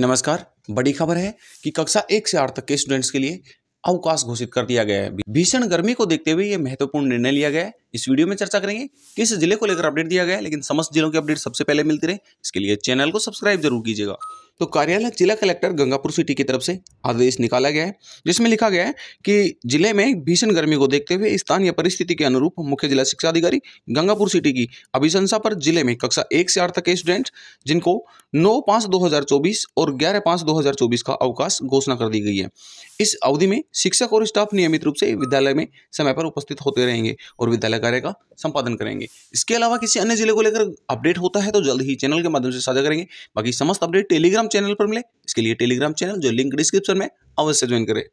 नमस्कार बड़ी खबर है कि कक्षा एक से आठ तक के स्टूडेंट्स के लिए अवकाश घोषित कर दिया गया है भीषण गर्मी को देखते हुए यह महत्वपूर्ण निर्णय लिया गया है इस वीडियो में चर्चा करेंगे किस जिले को लेकर अपडेट दिया गया है लेकिन समस्त जिलों की अपडेट सबसे पहले मिलती रहे इसके लिए चैनल को सब्सक्राइब जरूर कीजिएगा तो कार्यालय जिला कलेक्टर गंगापुर सिटी की तरफ से आदेश निकाला गया है जिसमें लिखा गया है कि जिले में भीषण गर्मी को देखते हुए स्थानीय परिस्थिति के अनुरूप मुख्य जिला शिक्षा अधिकारी गंगापुर सिटी की अभिशंसा पर जिले में कक्षा एक से आठ तक के स्टूडेंट जिनको नौ पाँच दो हजार चौबीस और ग्यारह पाँच दो हजार चौबीस का अवकाश घोषणा कर दी गई है इस अवधि में शिक्षक और स्टाफ नियमित रूप से विद्यालय में समय पर उपस्थित होते रहेंगे और विद्यालय कार्य का संपादन करेंगे इसके अलावा किसी अन्य जिले को लेकर अपडेट होता है तो जल्द ही चैनल के माध्यम से साझा करेंगे बाकी समस्त अपडेट टेलीग्राम चैनल पर मिले इसके लिए टेलीग्राम चैनल जो लिंक डिस्क्रिप्शन में अवश्य ज्वाइन करें